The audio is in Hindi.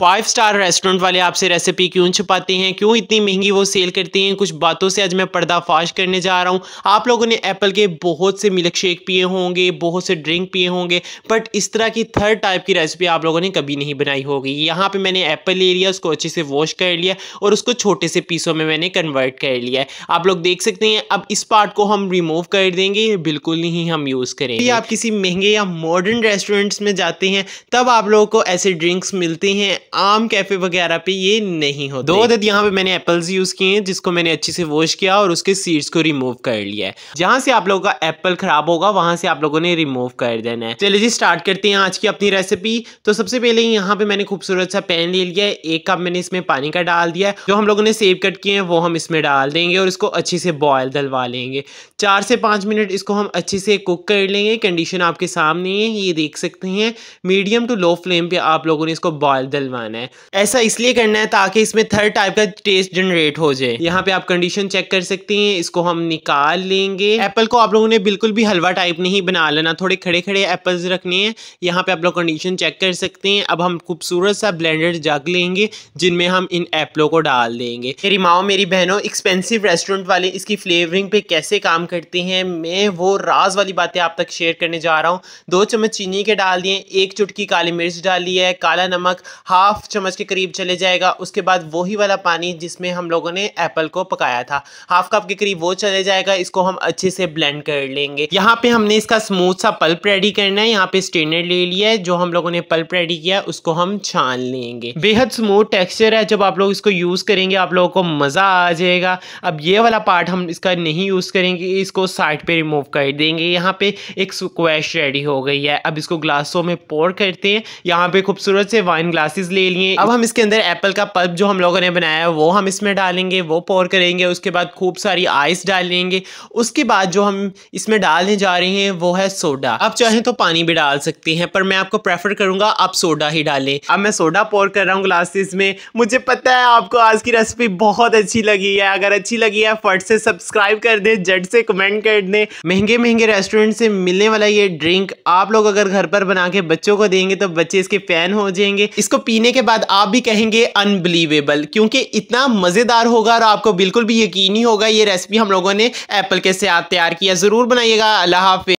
फाइव स्टार रेस्टोरेंट वाले आपसे रेसिपी क्यों छुपाते हैं क्यों इतनी महंगी वो सेल करते हैं कुछ बातों से आज मैं पर्दाफाश करने जा रहा हूं आप लोगों ने एप्पल के बहुत से मिल्क शेक पिए होंगे बहुत से ड्रिंक पिए होंगे बट इस तरह की थर्ड टाइप की रेसिपी आप लोगों ने कभी नहीं बनाई होगी यहाँ पर मैंने एप्पल ले लिया उसको अच्छे से वॉश कर लिया और उसको छोटे से पीसों में मैंने कन्वर्ट कर लिया है आप लोग देख सकते हैं अब इस पार्ट को हम रिमूव कर देंगे बिल्कुल नहीं हम यूज़ करेंगे आप किसी महंगे या मॉडर्न रेस्टोरेंट्स में जाते हैं तब आप लोगों को ऐसे ड्रिंक्स मिलते हैं आम कैफ़े वगैरह पे ये नहीं हो दो अदद यहाँ पे मैंने एप्पल्स यूज़ किए हैं जिसको मैंने अच्छे से वॉश किया और उसके सीड्स को रिमूव कर लिया है जहाँ से आप लोगों का एप्पल ख़राब होगा वहां से आप लोगों ने रिमूव कर देना है चलिए जी स्टार्ट करते हैं आज की अपनी रेसिपी तो सबसे पहले यहाँ पे मैंने खूबसूरत सा पैन ले लिया है एक कप मैंने इसमें पानी का डाल दिया है जो हम लोगों ने सेव कट किए हैं वो हम इसमें डाल देंगे और इसको अच्छे से बॉयल दलवा लेंगे चार से पांच मिनट इसको हम अच्छे से कुक कर लेंगे कंडीशन आपके सामने है ये देख सकते हैं मीडियम टू लो फ्लेम पे आप लोगों ने इसको बॉयल दलवाना आना है ऐसा इसलिए करना है ताकि इसमें थर्ड टाइप का टेस्ट जनरेट हो जाए यहाँ पे आप कंडीशन चेक कर सकती हैं इसको हम निकाल लेंगे एप्पल को आप लोगों ने बिल्कुल भी हलवा टाइप नहीं बना लेना थोड़े खड़े खड़े एप्पल्स रखने हैं यहाँ पे आप लोग कंडीशन चेक कर सकते हैं अब हम खूबसूरत सा ब्लेंडेड जग लेंगे जिनमें हम इन एप्पलों को डाल देंगे मेरी माओ मेरी बहनों एक्सपेंसिव रेस्टोरेंट वाले इसकी फ्लेवरिंग पे कैसे काम करते हैं मैं वो राज वाली बातें आप तक शेयर करने जा रहा हूँ दो चम्मच चीनी के डाल दिए एक चुटकी काली मिर्च डाली है काला नमक हाफ हाफ चम्मच के करीब चले जाएगा उसके बाद वही वाला पानी जिसमें हम लोगों ने एप्पल को पकाया था हाफ कप के करीब वो चले जाएगा इसको हम अच्छे से ब्लेंड कर लेंगे यहाँ पे हमने इसका स्मूथ सा पल्प रेडी करना है यहाँ पे स्टेनर ले लिया है जो हम लोगों ने पल्प रेडी किया उसको हम छान लेंगे बेहद स्मूथ टेक्सचर है जब आप लोग इसको यूज करेंगे आप लोगों को मजा आ जाएगा अब ये वाला पार्ट हम इसका नहीं यूज करेंगे इसको साइड पे रिमूव कर देंगे यहाँ पे एक स्क्वैश रेडी हो गई है अब इसको ग्लासों में पोर करते हैं यहाँ पे खूबसूरत से वाइन ग्लासेस ले ले लिए अब हम इसके अंदर एप्पल का पल्प जो हम लोगों ने बनाया है वो हम इसमें डालेंगे वो पोर करेंगे उसके बाद खूब सारी आइस डालेंगे उसके बाद जो हम इसमें डालने जा रहे हैं वो है सोडा आप चाहें तो पानी भी डाल सकते हैं पर मैं आपको प्रेफर करूंगा आप सोडा ही डालें अब मैं सोडा पोर कर रहा हूँ ग्लासेस में मुझे पता है आपको आज की रेसिपी बहुत अच्छी लगी है अगर अच्छी लगी है फट से सब्सक्राइब कर दें जट से कमेंट कर दें महंगे महंगे रेस्टोरेंट से मिलने वाला ये ड्रिंक आप लोग अगर घर पर बना के बच्चों को देंगे तो बच्चे इसके फैन हो जाएंगे इसको पीने के बाद आप भी कहेंगे अनबिलीवेबल क्योंकि इतना मज़ेदार होगा और आपको बिल्कुल भी यकीन नहीं होगा ये रेसिपी हम लोगों ने एप्पल के साथ तैयार किया ज़रूर बनाइएगा अल्लाह हाफि